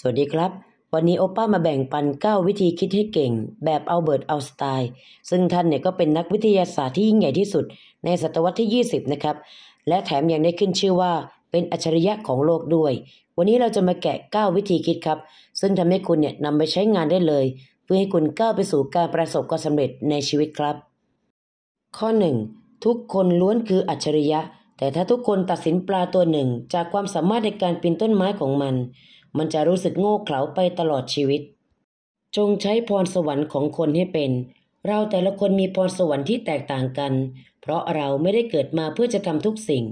สวัสดีครับ วันนี้โอป้ามาแบ่งปัน 9 วิธีคิดให้เก่ง แบบเอาเบิร์ตเอาสไตล์ซึ่งท่านเนี่ยก็เป็นนักวิทยาศาสตร์ที่ยิ่งใหญ่ที่สุดในศตวรรษที่20 นะครับ และแถมยังได้ขึ้นชื่อว่าเป็นอัจฉริยะของโลกด้วย วันนี้เราจะมาแกะ 9 วิธีคิดครับ ซึ่งทำให้คุณเนี่ยนำไปใช้งานได้เลย เพื่อให้คุณก้าวไปสู่การประสบความสำเร็จในชีวิตครับ ข้อ 1. ทุกคนล้วนคืออัจฉริยะ แต่ถ้าทุกคนตัดสินปลาตัวหนึ่งจากความสามารถในการปีนต้นไม้ของมันมันจะรู้สึกโง่เขลาไปตลอดชีวิต จงใช้พรสวรรค์ของคนให้เป็น เราแต่ละคนมีพรสวรรค์ที่แตกต่างกัน เพราะเราไม่ได้เกิดมาเพื่อจะทำทุกสิ่ง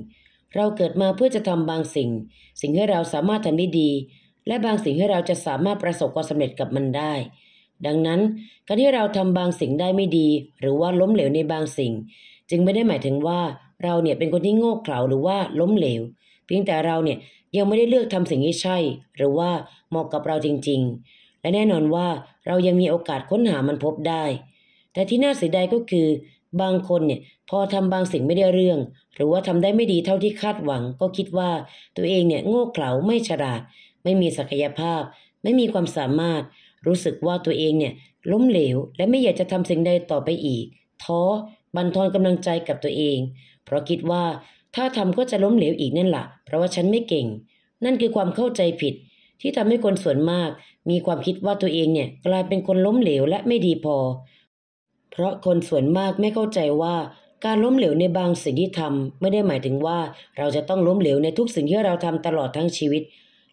เราเกิดมาเพื่อจะทำบางสิ่ง สิ่งให้เราสามารถทำได้ดี และบางสิ่งให้เราจะสามารถประสบความสำเร็จกับมันได้ ดังนั้นการที่เราทำบางสิ่งได้ไม่ดี หรือว่าล้มเหลวในบางสิ่ง จึงไม่ได้หมายถึงว่าเราเนี่ยเป็นคนที่โง่เขลาหรือว่าล้มเหลว เพียงแต่เราเนี่ยยังไม่ได้เลือกทำสิ่งที่ใช่ หรือว่าเหมาะกับเราจริง ๆ และแน่นอนว่าเรายังมีโอกาสค้นหามันพบได้ แต่ที่น่าเสียดายก็คือบางคนเนี่ยพอทำบางสิ่งไม่ได้เรื่อง หรือว่าทำได้ไม่ดีเท่าที่คาดหวัง ก็คิดว่าตัวเองเนี่ยโง่เขลาไม่ฉลาดไม่มีศักยภาพไม่มีความสามารถ รู้สึกว่าตัวเองเนี่ยล้มเหลวและไม่อยากจะทำสิ่งใดต่อไปอีกท้อบันทอนกำลังใจกับตัวเอง เพราะคิดว่าถ้าทำก็จะล้มเหลวอีกนั่นแหละเพราะว่าฉันไม่เก่ง นั่นคือความเข้าใจผิด ที่ทำให้คนส่วนมาก มีความคิดว่าตัวเองเนี่ย กลายเป็นคนล้มเหลวและไม่ดีพอ เพราะคนส่วนมากไม่เข้าใจว่าการล้มเหลวในบางสิ่งที่ทำไม่ได้หมายถึงว่าเราจะต้องล้มเหลวในทุกสิ่งที่เราทำตลอดทั้งชีวิต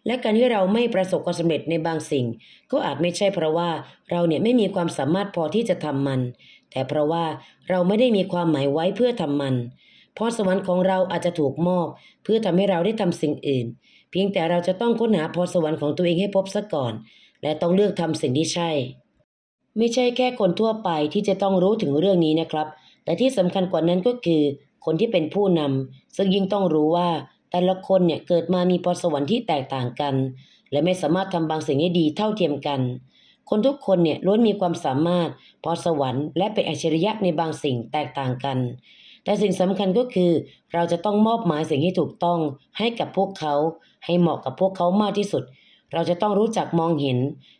และการที่เราไม่ประสบความสำเร็จในบางสิ่ง ก็อาจไม่ใช่เพราะว่าเราเนี่ยไม่มีความสามารถพอที่จะทำมัน แต่เพราะว่าเราไม่ได้มีความหมายไว้เพื่อทำมันพรสวรรค์ของเราอาจจะถูกมอบเพื่อทำให้เราได้ทำสิ่งอื่น เพียงแต่เราจะต้องค้นหาพรสวรรค์ของตัวเองให้พบซะก่อน และต้องเลือกทำสิ่งที่ใช่ ไม่ใช่แค่คนทั่วไปที่จะต้องรู้ถึงเรื่องนี้นะครับ แต่ที่สำคัญกว่านั้นก็คือ คนที่เป็นผู้นำ ซึ่งยิ่งต้องรู้ว่าแต่ละคนเนี่ยเกิดมามีพรสวรรค์ที่แตกต่างกัน และไม่สามารถทำบางสิ่งให้ดีเท่าเทียมกัน คนทุกคนเนี่ยล้วนมีความสามารถพรสวรรค์และเป็นอัจฉริยะในบางสิ่งแตกต่างกันแต่สิ่งสำคัญก็คือเราจะต้องมอบหมายสิ่งที่ถูกต้องให้กับพวกเขาให้เหมาะกับพวกเขามากที่สุด เราจะต้องรู้จักมองเห็น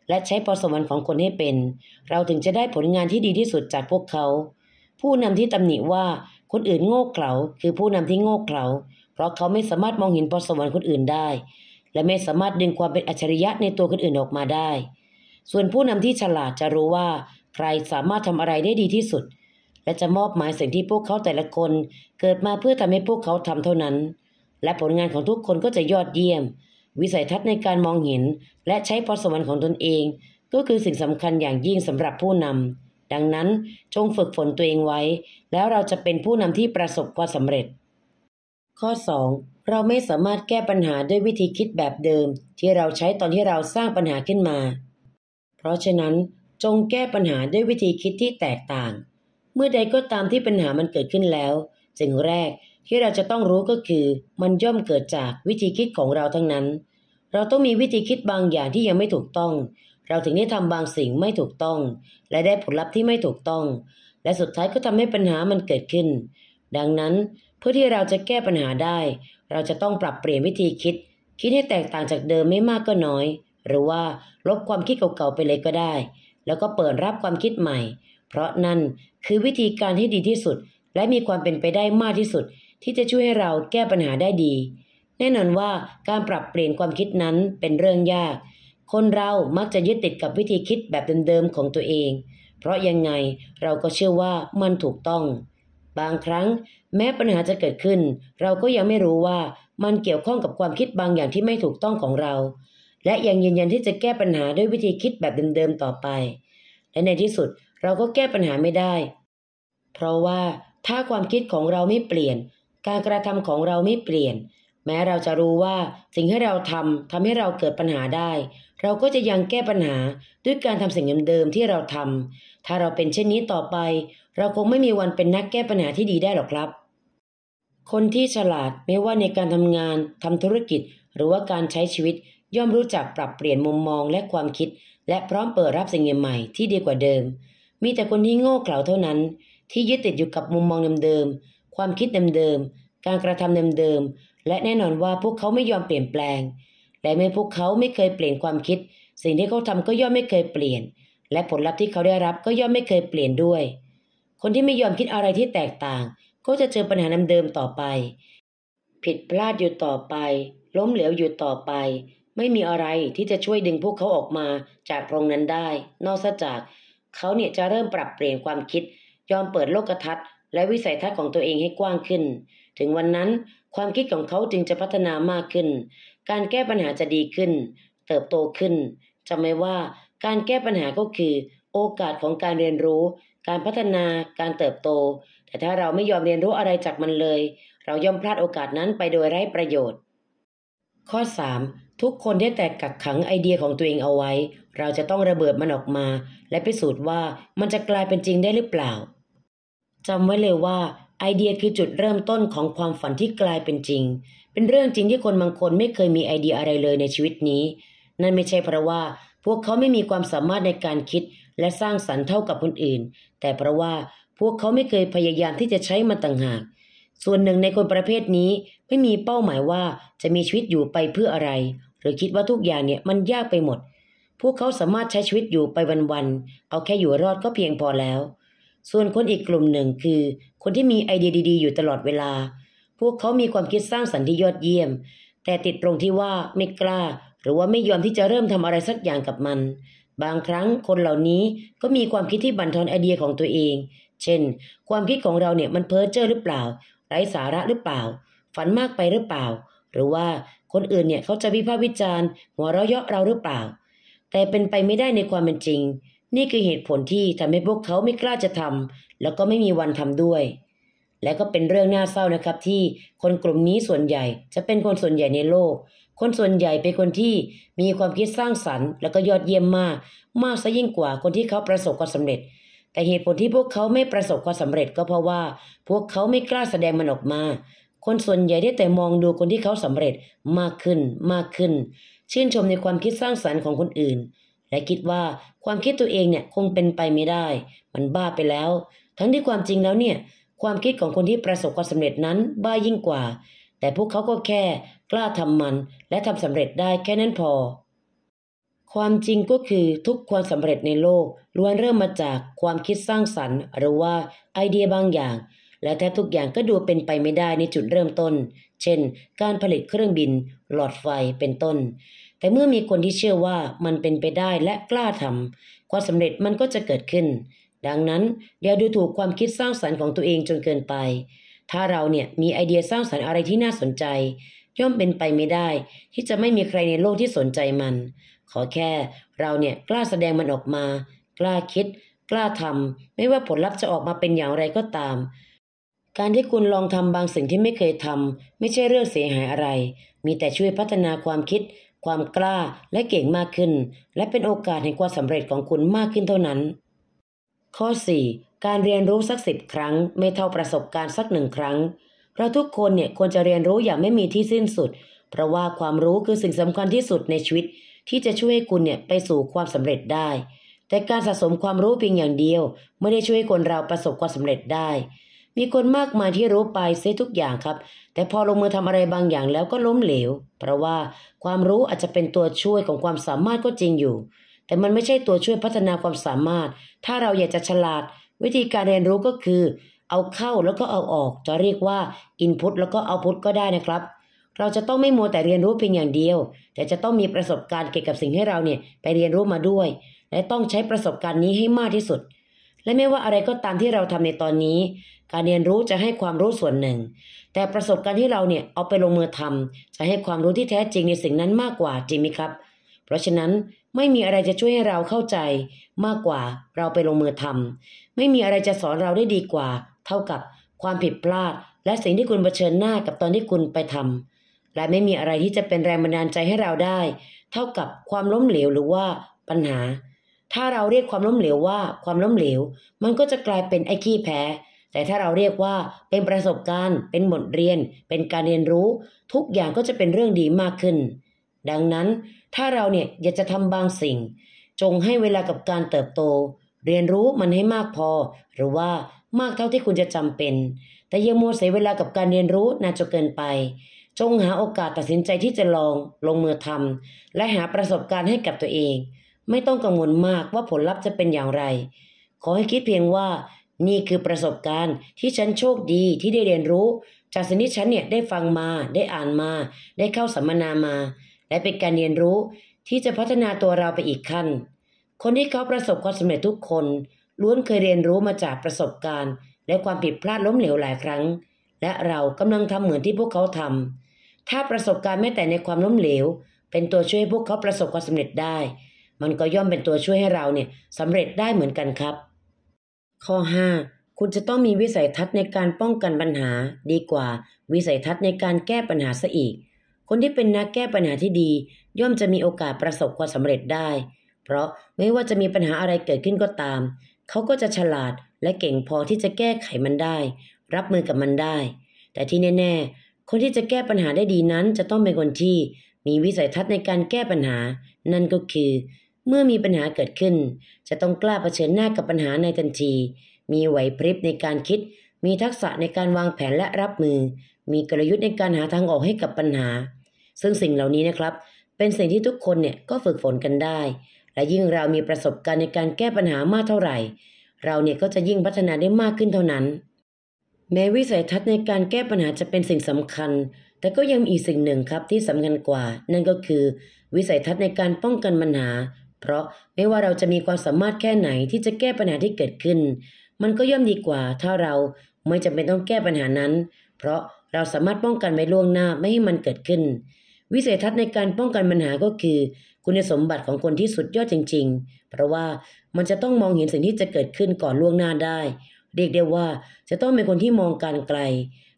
และใช้พรสวรรค์ของคนให้เป็น เราถึงจะได้ผลงานที่ดีที่สุดจากพวกเขา ผู้นำที่ตำหนิว่าคนอื่นโง่เขลาคือผู้นำที่โง่เขลา เพราะเขาไม่สามารถมองเห็นพรสวรรค์คนอื่นได้ และไม่สามารถดึงความเป็นอัจฉริยะในตัวคนอื่นออกมาได้ ส่วนผู้นำที่ฉลาดจะรู้ว่า ใครสามารถทำอะไรได้ดีที่สุดและจะมอบหมายสิ่งที่พวกเขาแต่ละคนเกิดมาเพื่อทำให้พวกเขาทำเท่านั้น และผลงานของทุกคนก็จะยอดเยี่ยม วิสัยทัศน์ในการมองเห็น และใช้พรสวรรค์ของตนเอง ก็คือสิ่งสำคัญอย่างยิ่งสำหรับผู้นำ ดังนั้น จงฝึกฝนตัวเองไว้ แล้วเราจะเป็นผู้นำที่ประสบความสำเร็จ ข้อ 2. เราไม่สามารถแก้ปัญหาด้วยวิธีคิดแบบเดิม ที่เราใช้ตอนที่เราสร้างปัญหาขึ้นมา เพราะฉะนั้นจงแก้ปัญหาด้วยวิธีคิดที่แตกต่างเมื่อใดก็ตามที่ปัญหามันเกิดขึ้นแล้ว สิ่งแรกที่เราจะต้องรู้ก็คือ มันย่อมเกิดจากวิธีคิดของเราทั้งนั้น เราต้องมีวิธีคิดบางอย่างที่ยังไม่ถูกต้อง เราถึงได้ทำบางสิ่งไม่ถูกต้อง และได้ผลลัพธ์ที่ไม่ถูกต้อง และสุดท้ายก็ทำให้ปัญหามันเกิดขึ้น ดังนั้นเพื่อที่เราจะแก้ปัญหาได้ เราจะต้องปรับเปลี่ยนวิธีคิด คิดให้แตกต่างจากเดิมไม่มากก็น้อย หรือว่าลบความคิดเก่าๆไปเลยก็ได้ แล้วก็เปิดรับความคิดใหม่เพราะนั่นคือวิธีการที่ดีที่สุดและมีความเป็นไปได้มากที่สุด ที่จะช่วยให้เราแก้ปัญหาได้ดี แน่นอนว่าการปรับเปลี่ยนความคิดนั้นเป็นเรื่องยาก คนเรามักจะยึดติดกับวิธีคิดแบบเดิมๆของตัวเอง เพราะยังไงเราก็เชื่อว่ามันถูกต้อง บางครั้งแม้ปัญหาจะเกิดขึ้น เราก็ยังไม่รู้ว่ามันเกี่ยวข้องกับความคิดบางอย่างที่ไม่ถูกต้องของเรา และยังยืนยันที่จะแก้ปัญหาด้วยวิธีคิดแบบเดิมๆต่อไป และในที่สุดเราก็แก้ปัญหาไม่ได้ เพราะว่าถ้าความคิดของเราไม่เปลี่ยน การกระทำของเราไม่เปลี่ยน แม้เราจะรู้ว่าสิ่งที่เราทำทำให้เราเกิดปัญหาได้ เราก็จะยังแก้ปัญหาด้วยการทำสิ่งเดิมๆที่เราทำ ถ้าเราเป็นเช่นนี้ต่อไป เราคงไม่มีวันเป็นนักแก้ปัญหาที่ดีได้หรอกครับ คนที่ฉลาดไม่ว่าในการทำงาน ทำธุรกิจ หรือว่าการใช้ชีวิต ย่อมรู้จักปรับเปลี่ยนมุมมอง และความคิด และพร้อมเปิดรับสิ่งใหม่ที่ดีกว่าเดิมมีแต่คนที่โง่เขลาเท่านั้น ที่ยึดติดอยู่กับมุมมองเดิมๆ ความคิดเดิมๆ การกระทำเดิมๆ และแน่นอนว่าพวกเขาไม่ยอมเปลี่ยนแปลง และเมื่อพวกเขาไม่เคยเปลี่ยนความคิด สิ่งที่เขาทำก็ย่อมไม่เคยเปลี่ยน และผลลัพธ์ที่เขาได้รับก็ย่อมไม่เคยเปลี่ยนด้วย คนที่ไม่ยอมคิดอะไรที่แตกต่าง ก็จะเจอปัญหาเดิมๆ ต่อไป ผิดพลาดอยู่ต่อไป ล้มเหลวอยู่ต่อไป ไม่มีอะไรที่จะช่วยดึงพวกเขาออกมาจากโรงนั้นได้ นอกจากเขาเนี่ยจะเริ่มปรับเปลี่ยนความคิดยอมเปิดโลกทัศน์และวิสัยทัศน์ของตัวเองให้กว้างขึ้น ถึงวันนั้นความคิดของเขาจึงจะพัฒนามากขึ้น การแก้ปัญหาจะดีขึ้น เติบโตขึ้นจำไว้ว่าการแก้ปัญหาก็คือ โอกาสของการเรียนรู้ การพัฒนา การเติบโต แต่ถ้าเราไม่ยอมเรียนรู้อะไรจากมันเลย เราย่อมพลาดโอกาสนั้นไปโดยไร้ประโยชน์ ข้อ 3ทุกคนได้แต่กักขังไอเดียของตัวเองเอาไว้ เราจะต้องระเบิดมันออกมา และพิสูจน์ว่ามันจะกลายเป็นจริงได้หรือเปล่า จำไว้เลยว่าไอเดียคือจุดเริ่มต้นของความฝันที่กลายเป็นจริง เป็นเรื่องจริงที่คนบางคนไม่เคยมีไอเดียอะไรเลยในชีวิตนี้ นั่นไม่ใช่เพราะว่าพวกเขาไม่มีความสามารถในการคิดและสร้างสรรค์เท่ากับคนอื่น แต่เพราะว่าพวกเขาไม่เคยพยายามที่จะใช้มันต่างหากส่วนหนึ่งในคนประเภทนี้ไม่มีเป้าหมายว่าจะมีชีวิตอยู่ไปเพื่ออะไร หรือคิดว่าทุกอย่างเนี่ยมันยากไปหมด พวกเขาสามารถใช้ชีวิตอยู่ไปวันๆ เอาแค่อยู่รอดก็เพียงพอแล้ว ส่วนคนอีกกลุ่มหนึ่งคือ คนที่มีไอเดียดีๆอยู่ตลอดเวลา พวกเขามีความคิดสร้างสรรค์ที่ยอดเยี่ยม แต่ติดตรงที่ว่าไม่กล้า หรือว่าไม่ยอมที่จะเริ่มทำอะไรสักอย่างกับมัน บางครั้งคนเหล่านี้ก็มีความคิดที่บั่นทอนไอเดียของตัวเอง เช่น ความคิดของเราเนี่ยมันเพ้อเจ้อหรือเปล่าไร้สาระหรือเปล่า ฝันมากไปหรือเปล่า หรือว่าคนอื่นเนี่ยเขาจะวิพากษ์วิจารณ์ หัวเราะเยาะเราหรือเปล่า แต่เป็นไปไม่ได้ในความเป็นจริงนี่คือเหตุผลที่ทำให้พวกเขาไม่กล้าจะทำ แล้วก็ไม่มีวันทำด้วย และก็เป็นเรื่องน่าเศร้านะครับที่คนกลุ่มนี้ส่วนใหญ่ จะเป็นคนส่วนใหญ่ในโลก คนส่วนใหญ่เป็นคนที่มีความคิดสร้างสรรค์แล้วก็ยอดเยี่ยมมาก มากซะยิ่งกว่าคนที่เขาประสบความสำเร็จแต่เหตุผลที่พวกเขาไม่ประสบความสำเร็จก็เพราะว่าพวกเขาไม่กล้าแสดงมันออกมา คนส่วนใหญ่ได้แต่มองดูคนที่เขาสำเร็จมากขึ้นมากขึ้นชื่นชมในความคิดสร้างสรรค์ของคนอื่น และคิดว่าความคิดตัวเองเนี่ยคงเป็นไปไม่ได้ มันบ้าไปแล้ว ทั้งที่ความจริงแล้วเนี่ย ความคิดของคนที่ประสบความสำเร็จนั้นบ้ายิ่งกว่า แต่พวกเขาก็แค่กล้าทำมันและทำสำเร็จได้แค่นั้นพอความจริงก็คือทุกความสำเร็จในโลก ล้วนเริ่มมาจากความคิดสร้างสรรค์ หรือว่าไอเดียบางอย่าง และแทบทุกอย่างก็ดูเป็นไปไม่ได้ในจุดเริ่มต้น เช่น การผลิตเครื่องบินหลอดไฟเป็นต้น แต่เมื่อมีคนที่เชื่อว่ามันเป็นไปได้และกล้าทำความสำเร็จมันก็จะเกิดขึ้น ดังนั้นอย่าดูถูกความคิดสร้างสรรค์ของตัวเองจนเกินไป ถ้าเราเนี่ยมีไอเดียสร้างสรรค์อะไรที่น่าสนใจ ย่อมเป็นไปไม่ได้ ที่จะไม่มีใครในโลกที่สนใจมันขอแค่เราเนี่ยกล้าแสดงมันออกมา กล้าคิด กล้าทำไม่ว่าผลลัพธ์จะออกมาเป็นอย่างไรก็ตาม การที่คุณลองทำบางสิ่งที่ไม่เคยทำไม่ใช่เรื่องเสียหายอะไร มีแต่ช่วยพัฒนาความคิด ความกล้าและเก่งมากขึ้น และเป็นโอกาสแห่งความสำเร็จของคุณมากขึ้นเท่านั้น ข้อ 4. การเรียนรู้สักสิบครั้ง ไม่เท่าประสบการณ์สักหนึ่งครั้งเราทุกคนเนี่ยควรจะเรียนรู้อย่างไม่มีที่สิ้นสุด เพราะว่าความรู้คือสิ่งสำคัญที่สุดในชีวิตที่จะช่วยคุณเนี่ยไปสู่ความสำเร็จได้ แต่การสะสมความรู้เพียงอย่างเดียวไม่ได้ช่วยคนเราประสบความสำเร็จได้ มีคนมากมายที่รู้ไปเสียทุกอย่างครับ แต่พอลงมือทำอะไรบางอย่างแล้วก็ล้มเหลว เพราะว่าความรู้อาจจะเป็นตัวช่วยของความสามารถก็จริงอยู่ แต่มันไม่ใช่ตัวช่วยพัฒนาความสามารถ ถ้าเราอยากจะฉลาด วิธีการเรียนรู้ก็คือ เอาเข้าแล้วก็เอาออกจะเรียกว่า input แล้วก็ output ก็ได้นะครับเราจะต้องไม่มัวแต่เรียนรู้เพียงอย่างเดียว แต่จะต้องมีประสบการณ์เกี่ยวกับสิ่งให้เราเนี่ยไปเรียนรู้มาด้วย และต้องใช้ประสบการณ์นี้ให้มากที่สุด และไม่ว่าอะไรก็ตามที่เราทำในตอนนี้ การเรียนรู้จะให้ความรู้ส่วนหนึ่ง แต่ประสบการณ์ที่เราเนี่ยเอาไปลงมือทำ จะให้ความรู้ที่แท้จริงในสิ่งนั้นมากกว่าจริงไหมครับ เพราะฉะนั้นไม่มีอะไรจะช่วยให้เราเข้าใจมากกว่าเราไปลงมือทำ ไม่มีอะไรจะสอนเราได้ดีกว่า เท่ากับความผิดพลาด และสิ่งที่คุณเผชิญหน้ากับตอนที่คุณไปทำและไม่มีอะไรที่จะเป็นแรงบันดาลใจให้เราได้ เท่ากับความล้มเหลวหรือว่าปัญหา ถ้าเราเรียกความล้มเหลวว่าความล้มเหลว มันก็จะกลายเป็นไอ้ขี้แพ้ แต่ถ้าเราเรียกว่าเป็นประสบการณ์ เป็นบทเรียน เป็นการเรียนรู้ ทุกอย่างก็จะเป็นเรื่องดีมากขึ้น ดังนั้น ถ้าเราเนี่ยอยากจะทำบางสิ่ง จงให้เวลากับการเติบโต เรียนรู้มันให้มากพอ หรือว่ามากเท่าที่คุณจะจำเป็น แต่อย่ามัวเสียเวลากับการเรียนรู้นานจนเกินไปจงหาโอกาสตัดสินใจที่จะลอง ลงมือทำและหาประสบการณ์ให้กับตัวเอง ไม่ต้องกังวลมากว่าผลลัพธ์จะเป็นอย่างไร ขอให้คิดเพียงว่านี่คือประสบการณ์ที่ฉันโชคดีที่ได้เรียนรู้ จากสิ่งที่ฉันเนี่ยได้ฟังมาได้อ่านมา ได้เข้าสัมมนามา และเป็นการเรียนรู้ที่จะพัฒนาตัวเราไปอีกขั้น คนที่เขาประสบความสำเร็จทุกคน ล้วนเคยเรียนรู้มาจากประสบการณ์และความผิดพลาดล้มเหลวหลายครั้ง และเรากำลังทำเหมือนที่พวกเขาทำถ้าประสบการณ์แม้แต่ในความล้มเหลว เป็นตัวช่วยให้พวกเขาประสบความสำเร็จได้ มันก็ย่อมเป็นตัวช่วยให้เราเนี่ยสำเร็จได้เหมือนกันครับ ข้อ5 คุณจะต้องมีวิสัยทัศน์ในการป้องกันปัญหา ดีกว่า วิสัยทัศน์ในการแก้ปัญหาซะอีก คนที่เป็นนักแก้ปัญหาที่ดี ย่อมจะมีโอกาสประสบความสำเร็จได้ เพราะไม่ว่าจะมีปัญหาอะไรเกิดขึ้นก็ตาม เขาก็จะฉลาดและเก่งพอที่จะแก้ไขมันได้ รับมือกับมันได้ แต่ที่แน่ ๆคนที่จะแก้ปัญหาได้ดีนั้นจะต้องเป็นคนที่มีวิสัยทัศน์ในการแก้ปัญหา นั่นก็คือเมื่อมีปัญหาเกิดขึ้น จะต้องกล้าเผชิญหน้ากับปัญหาในทันที มีไหวพริบในการคิด มีทักษะในการวางแผนและรับมือ มีกลยุทธ์ในการหาทางออกให้กับปัญหา ซึ่งสิ่งเหล่านี้นะครับเป็นสิ่งที่ทุกคนเนี่ยก็ฝึกฝนกันได้ และยิ่งเรามีประสบการณ์ในการแก้ปัญหามากเท่าไหร่ เราเนี่ยก็จะยิ่งพัฒนาได้มากขึ้นเท่านั้นแม้วิสัยทัศน์ในการแก้ปัญหาจะเป็นสิ่งสำคัญ แต่ก็ยังมีอีกสิ่งหนึ่งครับที่สำคัญกว่า นั่นก็คือ วิสัยทัศน์ในการป้องกันปัญหา เพราะไม่ว่าเราจะมีความสามารถแค่ไหนที่จะแก้ปัญหาที่เกิดขึ้น มันก็ย่อมดีกว่าถ้าเราไม่จำเป็นต้องแก้ปัญหานั้น เพราะเราสามารถป้องกันไว้ล่วงหน้าไม่ให้มันเกิดขึ้น วิสัยทัศน์ในการป้องกันปัญหาก็คือ คุณสมบัติของคนที่สุดยอดจริง ๆ เพราะว่ามันจะต้องมองเห็นสิ่งที่จะเกิดขึ้นก่อนล่วงหน้าได้เรียกได้ว่าจะต้องเป็นคนที่มองการไกล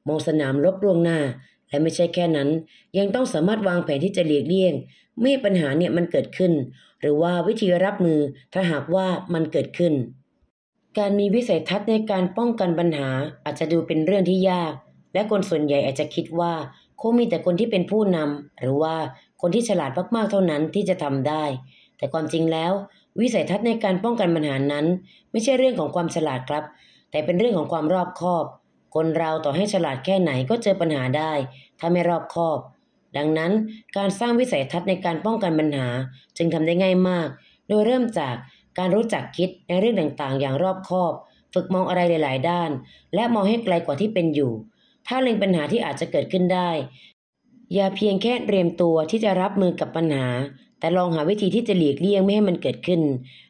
มองสนามรบล่วงหน้า และไม่ใช่แค่นั้น ยังต้องสามารถวางแผนที่จะหลียกเลี่ยงไม่ให้ปัญหาเนี่ยมันเกิดขึ้น หรือว่าวิธีรับมือถ้าหากว่ามันเกิดขึ้น การมีวิสัยทัศน์ในการป้องกันปัญหาอาจจะดูเป็นเรื่องที่ยาก และคนส่วนใหญ่อาจจะคิดว่าคงมีแต่คนที่เป็นผู้นำหรือว่าคนที่ฉลาดมากๆเท่านั้นที่จะทำได้ แต่ความจริงแล้ว วิสัยทัศน์ในการป้องกันปัญหานั้น ไม่ใช่เรื่องของความฉลาดครับแต่เป็นเรื่องของความรอบคอบ คนเราต่อให้ฉลาดแค่ไหนก็เจอปัญหาได้ ถ้าไม่รอบคอบ ดังนั้นการสร้างวิสัยทัศน์ในการป้องกันปัญหาจึงทำได้ง่ายมาก โดยเริ่มจากการรู้จักคิดในเรื่องต่างๆ อย่างรอบคอบ ฝึกมองอะไรหลาย ๆ ด้าน และมองให้ไกลกว่าที่เป็นอยู่ ถ้าเล็งปัญหาที่อาจจะเกิดขึ้นได้ อย่าเพียงแค่เตรียมตัวที่จะรับมือกับปัญหาแต่ลองหาวิธีที่จะหลีกเลี่ยงไม่ให้มันเกิดขึ้น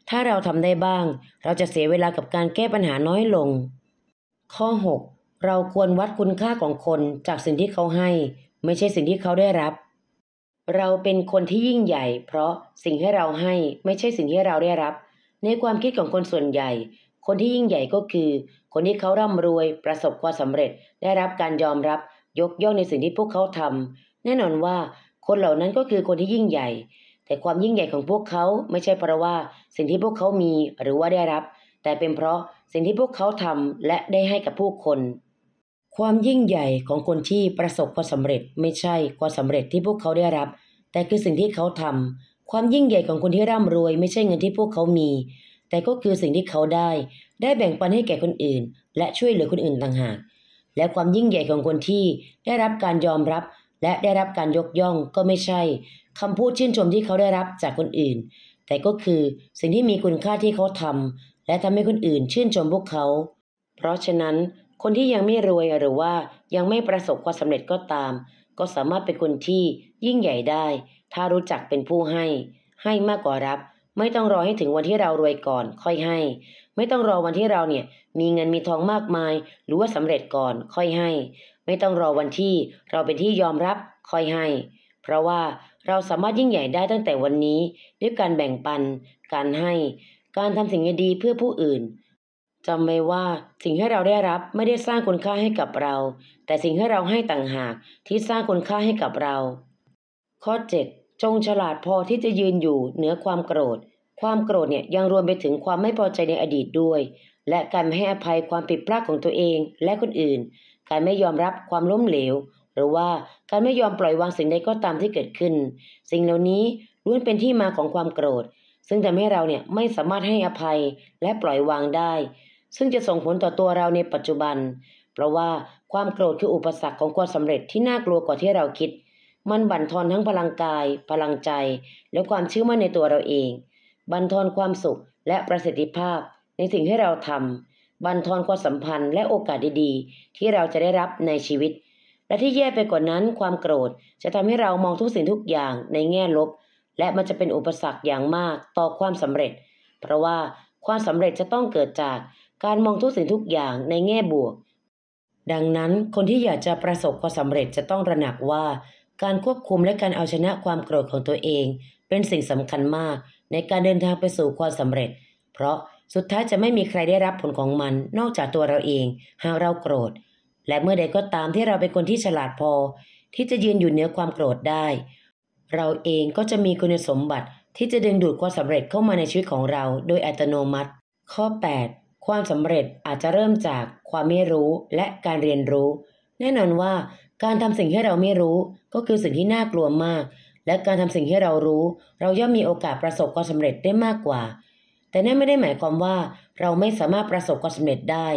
ถ้าเราทำได้บ้าง เราจะเสียเวลากับการแก้ปัญหาน้อยลง ข้อ6เราควรวัดคุณค่าของคนจากสิ่งที่เขาให้ ไม่ใช่สิ่งที่เขาได้รับ เราเป็นคนที่ยิ่งใหญ่ เพราะสิ่งให้เราให้ไม่ใช่สิ่งที่เราได้รับ ในความคิดของคนส่วนใหญ่ คนที่ยิ่งใหญ่ก็คือ คนที่เขาร่ำรวย ประสบความสำเร็จ ได้รับการยอมรับ ยกย่องในสิ่งที่พวกเขาทำแน่นอนว่า คนเหล่านั้นก็คือคนที่ยิ่งใหญ่แต่ความยิ่งใหญ่ของพวกเขาไม่ใช่เพราะว่า สิ่งที่พวกเขามีหรือว่าได้รับ แต่เป็นเพราะสิ่งที่พวกเขาทำและได้ให้กับผู้คน ความยิ่งใหญ่ของคนที่ประสบความสำเร็จไม่ใช่ความสำเร็จที่พวกเขาได้รับ แต่คือสิ่งที่เขาทำความยิ่งใหญ่ของคนที่ร่ำรวยไม่ใช่เงินที่พวกเขามี แต่ก็คือสิ่งที่เขาได้ ได้แบ่งปันให้แก่คนอื่นและช่วยเหลือคนอื่นต่างหาก และความยิ่งใหญ่ของคนที่ได้รับการยอมรับและได้รับการยกย่องก็ไม่ใช่คำพูดชื่นชมที่เขาได้รับจากคนอื่น แต่ก็คือสิ่งที่มีคุณค่าที่เขาทำและทำให้คนอื่นชื่นชมพวกเขา เพราะฉะนั้นคนที่ยังไม่รวยหรือว่ายังไม่ประสบความสำเร็จก็ตาม ก็สามารถเป็นคนที่ยิ่งใหญ่ได้ ถ้ารู้จักเป็นผู้ให้ ให้มากกว่ารับ ไม่ต้องรอให้ถึงวันที่เรารวยก่อน ค่อยให้ ไม่ต้องรอวันที่เราเนี่ย มีเงินมีทองมากมาย หรือว่าสำเร็จก่อนค่อยให้ ไม่ต้องรอวันที่เราเป็นที่ยอมรับค่อยให้ เพราะว่าเราสามารถยิ่งใหญ่ได้ตั้งแต่วันนี้ด้วยการแบ่งปัน การให้ การทำสิ่งดีเพื่อผู้อื่น จำไว้ว่าสิ่งที่เราได้รับไม่ได้สร้างคุณค่าให้กับเรา แต่สิ่งที่เราให้ต่างหากที่สร้างคุณค่าให้กับเรา ข้อ7จงฉลาดพอที่จะยืนอยู่เหนือความโกรธ ความโกรธเนี่ย ยังรวมไปถึงความไม่พอใจในอดีตด้วย และการไม่ให้อภัยความผิดพลาดของตัวเองและคนอื่น การไม่ยอมรับความล้มเหลวหรือว่าการไม่ยอมปล่อยวางสิ่งใดก็ตามที่เกิดขึ้น สิ่งเหล่านี้ล้วนเป็นที่มาของความโกรธ ซึ่งทำให้เราเนี่ยไม่สามารถให้อภัยและปล่อยวางได้ ซึ่งจะส่งผลต่อตัวเราในปัจจุบัน เพราะว่าความโกรธคืออุปสรรคของความสำเร็จที่น่ากลัวกว่าที่เราคิด มันบั่นทอนทั้งพลังกายพลังใจ และความเชื่อมั่นในตัวเราเอง บั่นทอนความสุขและประสิทธิภาพในสิ่งที่เราทำบั่นทอนความสัมพันธ์และโอกาสดีๆ ที่เราจะได้รับในชีวิตและที่แย่ไปกว่านั้นความโกรธจะทำให้เรามองทุกสิ่งทุกอย่างในแง่ลบ และมันจะเป็นอุปสรรคอย่างมากต่อความสำเร็จ เพราะว่าความสำเร็จจะต้องเกิดจากการมองทุกสิ่งทุกอย่างในแง่บวก ดังนั้นคนที่อยากจะประสบความสำเร็จจะต้องระหนักว่า การควบคุมและการเอาชนะความโกรธของตัวเอง เป็นสิ่งสำคัญมาก ในการเดินทางไปสู่ความสำเร็จ เพราะสุดท้ายจะไม่มีใครได้รับผลของมันนอกจากตัวเราเอง หากเราโกรธและเมื่อใดก็ตามที่เราเป็นคนที่ฉลาดพอ ที่จะยืนอยู่เหนือความโกรธได้ เราเองก็จะมีคุณสมบัติที่จะดึงดูดความสำเร็จเข้ามาในชีวิตของเรา โดยอัตโนมัติ ข้อ 8 ความสำเร็จอาจจะเริ่มจากความไม่รู้และการเรียนรู้ แน่นอนว่าการทำสิ่งที่เราไม่รู้ก็คือสิ่งที่น่ากลัวมาก และการทำสิ่งที่เรารู้ เราย่อมมีโอกาสประสบความสำเร็จได้มากกว่า แต่นั่นไม่ได้หมายความว่า เราไม่สามารถประสบความสำเร็จได้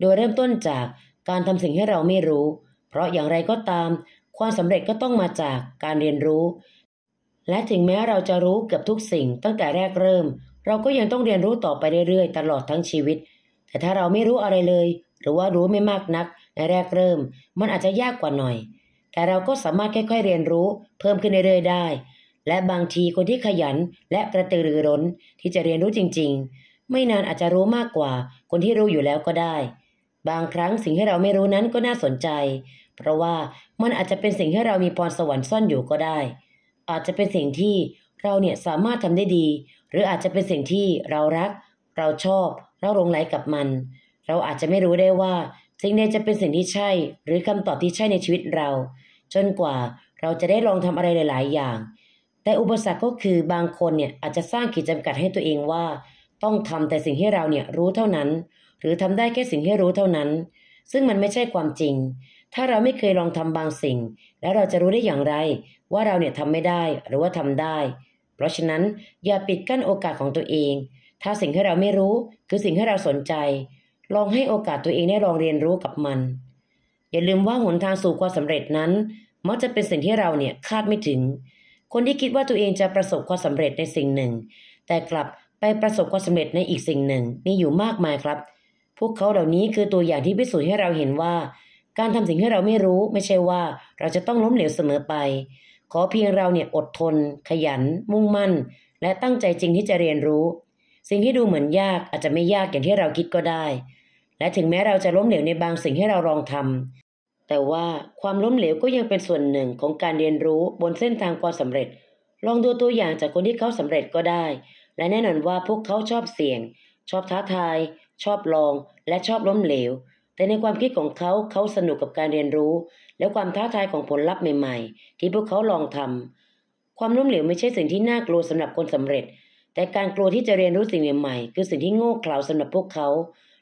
โดยเริ่มต้นจากการทำสิ่งให้เราไม่รู้ เพราะอย่างไรก็ตาม ความสำเร็จก็ต้องมาจากการเรียนรู้ และถึงแม้เราจะรู้เกือบทุกสิ่งตั้งแต่แรกเริ่ม เราก็ยังต้องเรียนรู้ต่อไปเรื่อยๆตลอดทั้งชีวิต แต่ถ้าเราไม่รู้อะไรเลย หรือว่ารู้ไม่มากนักในแรกเริ่ม มันอาจจะยากกว่าหน่อย แต่เราก็สามารถค่อยๆเรียนรู้ เพิ่มขึ้นเรื่อยๆ ได้ และบางทีคนที่ขยันและกระตือรือร้นที่จะเรียนรู้จริงๆ ไม่นานอาจจะรู้มากกว่า คนที่รู้อยู่แล้วก็ได้บางครั้งสิ่งที่เราไม่รู้นั้นก็น่าสนใจ เพราะว่ามันอาจจะเป็นสิ่งที่เรามีพรสวรรค์ซ่อนอยู่ก็ได้ อาจจะเป็นสิ่งที่เราเนี่ยสามารถทำได้ดี หรืออาจจะเป็นสิ่งที่เรารัก เราชอบเราหลงไหลกับมัน เราอาจจะไม่รู้ได้ว่า สิ่งใดจะเป็นสิ่งที่ใช่หรือคำตอบที่ใช่ในชีวิตเรา จนกว่าเราจะได้ลองทำอะไรหลายๆ อย่าง แต่อุปสรรคก็คือ บางคนเนี่ยอาจจะสร้างขีดจำกัดให้ตัวเองว่า ต้องทำแต่สิ่งที่เราเนี่ยรู้เท่านั้นหรือทำได้แค่สิ่งที่รู้เท่านั้น ซึ่งมันไม่ใช่ความจริง ถ้าเราไม่เคยลองทำบางสิ่ง แล้วเราจะรู้ได้อย่างไรว่าเราเนี่ยทำไม่ได้หรือว่าทำได้ เพราะฉะนั้นอย่าปิดกั้นโอกาสของตัวเอง ถ้าสิ่งที่เราไม่รู้ คือสิ่งที่เราสนใจ ลองให้โอกาสตัวเองได้ลองเรียนรู้กับมัน อย่าลืมว่าหนทางสู่ความสำเร็จนั้นมักจะเป็นสิ่งที่เราเนี่ยคาดไม่ถึง คนที่คิดว่าตัวเองจะประสบความสำเร็จในสิ่งหนึ่ง แต่กลับไปประสบความสำเร็จในอีกสิ่งหนึ่งมีอยู่มากมายครับพวกเขาเหล่านี้คือตัวอย่างที่พิสูจน์ให้เราเห็นว่า การทำสิ่งที่เราไม่รู้ไม่ใช่ว่าเราจะต้องล้มเหลวเสมอไป ขอเพียงเราเนี่ยอดทน ขยัน มุ่งมั่น และตั้งใจจริงที่จะเรียนรู้ สิ่งที่ดูเหมือนยากอาจจะไม่ยากอย่างที่เราคิดก็ได้ และถึงแม้เราจะล้มเหลวในบางสิ่งให้เราลองทำแต่ว่าความล้มเหลวก็ยังเป็นส่วนหนึ่งของการเรียนรู้บนเส้นทางความสำเร็จ ลองดูตัวอย่างจากคนที่เขาสำเร็จก็ได้ และแน่นอนว่าพวกเขาชอบเสี่ยง ชอบท้าทายชอบลองและชอบล้มเหลว แต่ในความคิดของเขาเขาสนุกกับการเรียนรู้ และความท้าทายของผลลัพธ์ใหม่ๆ ที่พวกเขาลองทำ ความล้มเหลวไม่ใช่สิ่งที่น่ากลัวสำหรับคนสำเร็จ แต่การกลัวที่จะเรียนรู้สิ่งใหม่ๆคือสิ่งที่โง่เขลาสำหรับพวกเขา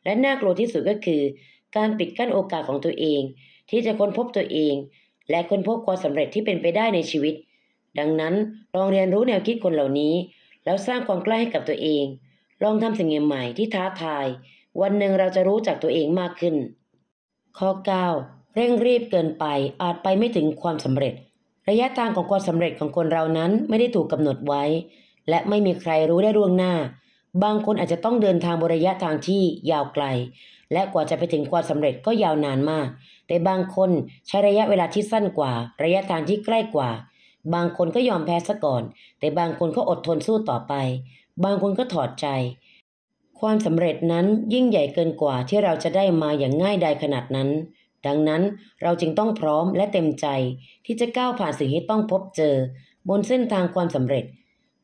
และน่ากลัวที่สุดก็คือการปิดกั้นโอกาสของตัวเอง ที่จะค้นพบตัวเอง และค้นพบความสำเร็จที่เป็นไปได้ในชีวิต ดังนั้นลองเรียนรู้แนวคิดคนเหล่านี้แล้วสร้างความกล้าให้กับตัวเอง ลองทำสิ่งใหม่ๆที่ท้าทายวันหนึ่งเราจะรู้จักตัวเองมากขึ้น ข้อ 9 เร่งรีบเกินไปอาจไปไม่ถึงความสำเร็จ ระยะทางของความสำเร็จของคนเรานั้นไม่ได้ถูกกำหนดไว้ และไม่มีใครรู้ได้ล่วงหน้า บางคนอาจจะต้องเดินทางบระยะทางที่ยาวไกล และกว่าจะไปถึงความสำเร็จก็ยาวนานมาก แต่บางคนใช้ระยะเวลาที่สั้นกว่า ระยะทางที่ใกล้กว่า บางคนก็ยอมแพ้ซะก่อน แต่บางคนก็อดทนสู้ต่อไป บางคนก็ถอดใจความสำเร็จนั้นยิ่งใหญ่เกินกว่าที่เราจะได้มาอย่างง่ายดายขนาดนั้น ดังนั้นเราจึงต้องพร้อมและเต็มใจ ที่จะก้าวผ่านสิ่งที่ต้องพบเจอ บนเส้นทางความสำเร็จ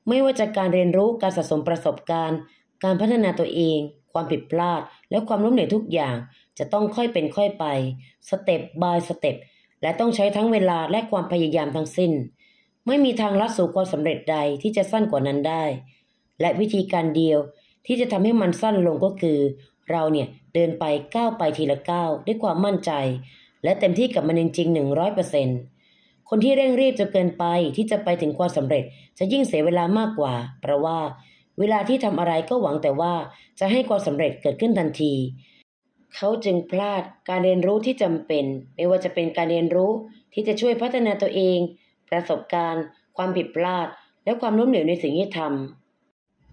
ไม่ว่าจะกการเรียนรู้ การสะสมประสบการณ์ การพัฒนาตัวเอง ความผิดพลาด และความล้มเหลวทุกอย่างจะต้องค่อยเป็นค่อยไป สเต็ปบายสเต็ป และต้องใช้ทั้งเวลาและความพยายามทั้งสิ้น ไม่มีทางลัดสู่ความสำเร็จใดที่จะสั้นกว่านั้นได้ และวิธีการเดียวที่จะทำให้มันสั้นลงก็คือเราเนี่ยเดินไปก้าวไปทีละก้าวด้วยความมั่นใจ และเต็มที่กับมันจริงๆหนึ่งร้อยเปอร์เซ็นต์คนที่เร่งรีบจะเกินไปที่จะไปถึงความสำเร็จ จะยิ่งเสียเวลามากกว่า เพราะว่า เวลาที่ทำอะไรก็หวังแต่ว่าจะให้ความสำเร็จเกิดขึ้นทันที เขาจึงพลาดการเรียนรู้ที่จำเป็น ไม่ว่าจะเป็นการเรียนรู้ที่จะช่วยพัฒนาตัวเอง ประสบการณ์ ความผิดพลาด และความล้มเหลวในสิ่งที่ทำ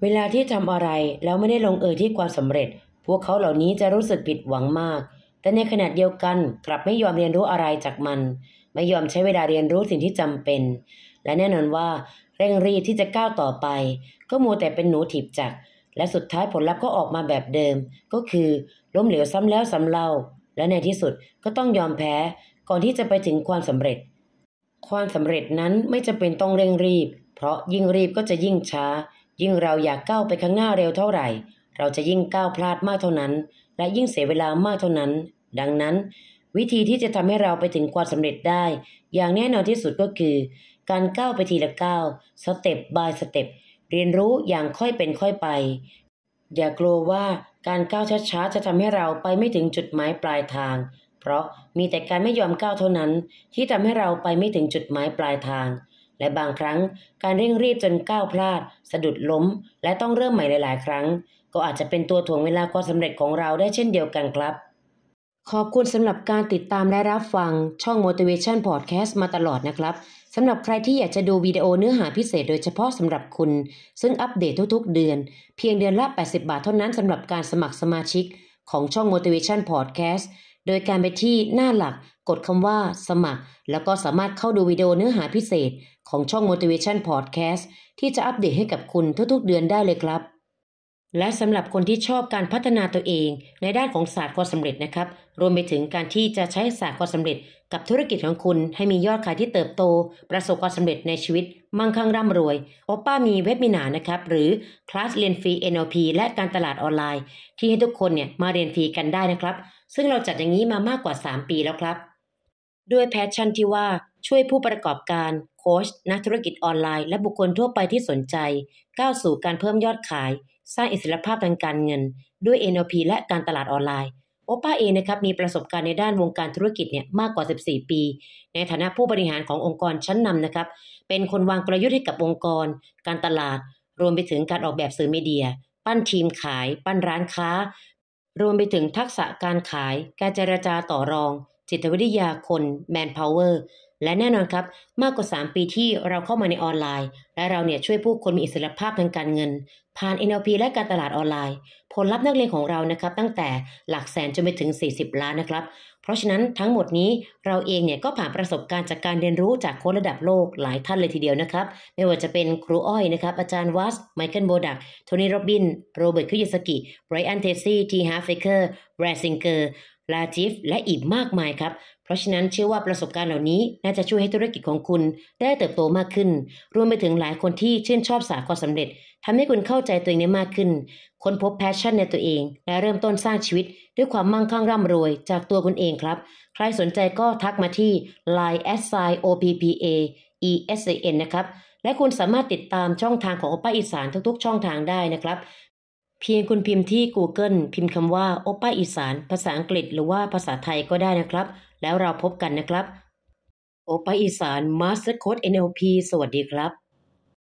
เวลาที่ทำอะไรแล้วไม่ได้ลงเอยที่ความสำเร็จ พวกเขาเหล่านี้จะรู้สึกผิดหวังมาก แต่ในขณะเดียวกันกลับไม่ยอมเรียนรู้อะไรจากมัน ไม่ยอมใช้เวลาเรียนรู้สิ่งที่จำเป็น และแน่นอนว่าเร่งรีบที่จะก้าวต่อไปก็มัวแต่เป็นหนูถีบจักรและสุดท้ายผลลัพธ์ก็ออกมาแบบเดิม ก็คือล้มเหลวซ้ำแล้วซ้ำเล่า และในที่สุดก็ต้องยอมแพ้ ก่อนที่จะไปถึงความสำเร็จ ความสำเร็จนั้นไม่จำเป็นต้องเร่งรีบ เพราะยิ่งรีบก็จะยิ่งช้ายิ่งเราอยากก้าวไปข้างหน้าเร็วเท่าไหร่ เราจะยิ่งก้าวพลาดมากเท่านั้น และยิ่งเสียเวลามากเท่านั้น ดังนั้น วิธีที่จะทำให้เราไปถึงความสำเร็จได้ อย่างแน่นอนที่สุดก็คือ การก้าวไปทีละก้าวสเต็ปบายสเต็ปเรียนรู้อย่างค่อยเป็นค่อยไป อย่ากลัวว่าการก้าวช้าๆ จะทำให้เราไปไม่ถึงจุดหมายปลายทาง เพราะมีแต่การไม่ยอมก้าวเท่านั้น ที่ทำให้เราไปไม่ถึงจุดหมายปลายทางและบางครั้งการเร่งรีบจนก้าวพลาด สะดุดล้ม และต้องเริ่มใหม่หลายๆ ครั้ง ก็อาจจะเป็นตัวถ่วงเวลาความสำเร็จของเราได้เช่นเดียวกันครับ ขอบคุณสำหรับการติดตามและรับฟังช่อง motivation podcast มาตลอดนะครับสำหรับใครที่อยากจะดูวิดีโอเนื้อหาพิเศษโดยเฉพาะสำหรับคุณ ซึ่งอัปเดตทุก ๆ เดือนเพียงเดือนละ80 บาทเท่านั้นสำหรับการสมัครสมาชิกของช่อง motivation podcast โดยการไปที่หน้าหลัก กดคำว่าสมัคร แล้วก็สามารถเข้าดูวิดีโอเนื้อหาพิเศษของช่อง Motivation Podcast ที่จะอัปเดตให้กับคุณทุกๆเดือนได้เลยครับ และสำหรับคนที่ชอบการพัฒนาตัวเอง ในด้านของศาสตร์ความสำเร็จนะครับ รวมไปถึงการที่จะใช้ศาสตร์ความสำเร็จ กับธุรกิจของคุณให้มียอดขายที่เติบโต ประสบความสำเร็จในชีวิต มั่งคั่งร่ำรวยโอป้ามีเว็บมินานะครับ หรือ คลาสเรียนฟรี NLP และการตลาดออนไลน์ ที่ให้ทุกคนเนี่ยมาเรียนฟรีกันได้นะครับ ซึ่งเราจัดอย่างนี้มามากกว่า 3 ปีแล้วครับ ด้วยแพชชั่นที่ว่าช่วยผู้ประกอบการ โค้ชนักธุรกิจออนไลน์ และบุคคลทั่วไปที่สนใจก้าวสู่การเพิ่มยอดขาย สร้างอิสรภาพทางการเงิน ด้วย NLP และการตลาดออนไลน์ โอป้าเอนะครับมีประสบการณ์ในด้านวงการธุรกิจเนี่ยมากกว่า 14 ปี ในฐานะผู้บริหารขององค์กรชั้นนำนะครับเป็นคนวางกลยุทธ์ให้กับองค์กร การตลาด รวมไปถึงการออกแบบสื่อมีเดีย ปั้นทีมขาย ปั้นร้านค้า รวมไปถึงทักษะการขาย การเจรจาต่อรอง จิตวิทยาคน แมนพาวเวอร์และแน่นอนครับ มากกว่า 3 ปีที่เราเข้ามาในออนไลน์ และเราเนี่ยช่วยผู้คนมีอิสรภาพทางการเงิน ผ่าน NLP และการตลาดออนไลน์ ผลลัพธ์นักเรียนของเรานะครับตั้งแต่หลักแสนจนไปถึง 40 ล้านนะครับ เพราะฉะนั้นทั้งหมดนี้เราเองเนี่ยก็ผ่านประสบการณ์จากการเรียนรู้จากโค้ชระดับโลกหลายท่านเลยทีเดียวนะครับไม่ว่าจะเป็นครูอ้อยนะครับ อาจารย์วัสไมเคิลโบดักโทนี่โรบิน โรเบิร์ตคุยสกิไบรอันเทซี่ทีฮาร์เฟเกอร์แบรซิงเกอร์ลาจิฟและอีกมากมายครับเพราะฉะนั้นเชื่อว่าประสบการณ์เหล่านี้น่าจะช่วยให้ธุรกิจของคุณได้เติบโตมากขึ้น รวมไปถึงหลายคนที่ชื่นชอบสาความสำเร็จ ทำให้คุณเข้าใจตัวเองได้มากขึ้น ค้นพบแพชชั่นในตัวเอง และเริ่มต้นสร้างชีวิต ด้วยความมั่งคั่งร่ำรวย จากตัวคุณเองครับ ใครสนใจก็ทักมาที่ line s i o p p a e s a n นะครับ และคุณสามารถติดตามช่องทางของโอป้าอีสานทุกๆ ช่องทางได้นะครับ เพียงคุณพิมพ์ที่ Google พิมพ์คำว่าโอป้าอีสานภาษาอังกฤษหรือว่าภาษาไทยก็ได้นะครับแล้วเราพบกันนะครับ โอปอีสาน มาสเตอร์โค้ด NLP สวัสดีครับ